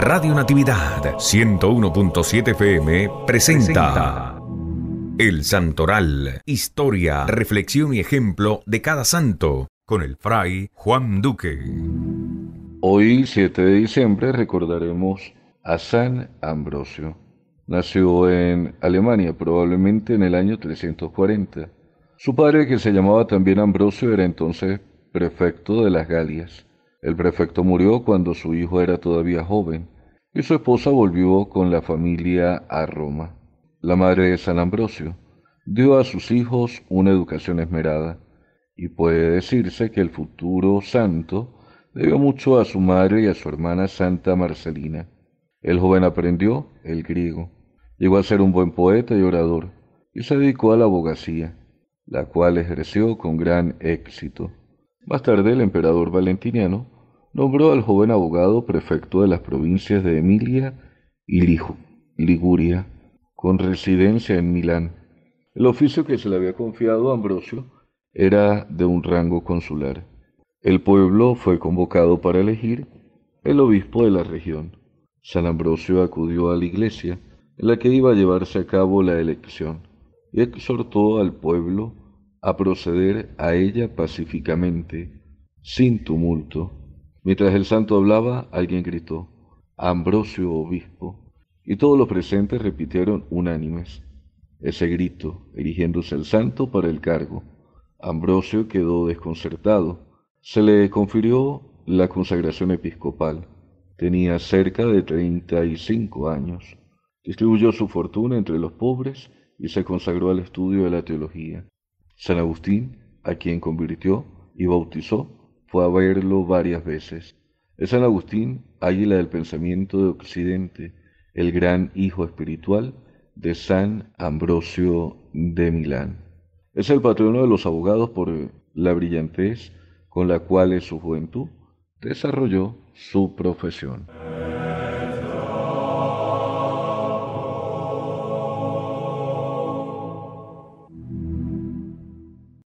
Radio Natividad 101.7 FM presenta El Santoral, historia, reflexión y ejemplo de cada santo, con el fray Juan Duque. Hoy, 7 de diciembre, recordaremos a San Ambrosio. Nació en Alemania, probablemente en el año 340. Su padre, que se llamaba también Ambrosio, era entonces prefecto de las Galias. El prefecto murió cuando su hijo era todavía joven y su esposa volvió con la familia a Roma. La madre de San Ambrosio dio a sus hijos una educación esmerada y puede decirse que el futuro santo debió mucho a su madre y a su hermana Santa Marcelina. El joven aprendió el griego, llegó a ser un buen poeta y orador, y se dedicó a la abogacía, la cual ejerció con gran éxito. Más tarde el emperador Valentiniano nombró al joven abogado prefecto de las provincias de Emilia y Liguria, con residencia en Milán. El oficio que se le había confiado a Ambrosio era de un rango consular. El pueblo fue convocado para elegir el obispo de la región. San Ambrosio acudió a la iglesia en la que iba a llevarse a cabo la elección y exhortó al pueblo a proceder a ella pacíficamente, sin tumulto. Mientras el santo hablaba, alguien gritó, Ambrosio obispo, y todos los presentes repitieron unánimes ese grito, erigiéndose el santo para el cargo. Ambrosio quedó desconcertado. Se le confirió la consagración episcopal. Tenía cerca de treinta y cinco años. Distribuyó su fortuna entre los pobres y se consagró al estudio de la teología. San Agustín, a quien convirtió y bautizó, fue a verlo varias veces. Es San Agustín, águila del pensamiento de Occidente, el gran hijo espiritual de San Ambrosio de Milán. Es el patrono de los abogados por la brillantez con la cual en su juventud desarrolló su profesión.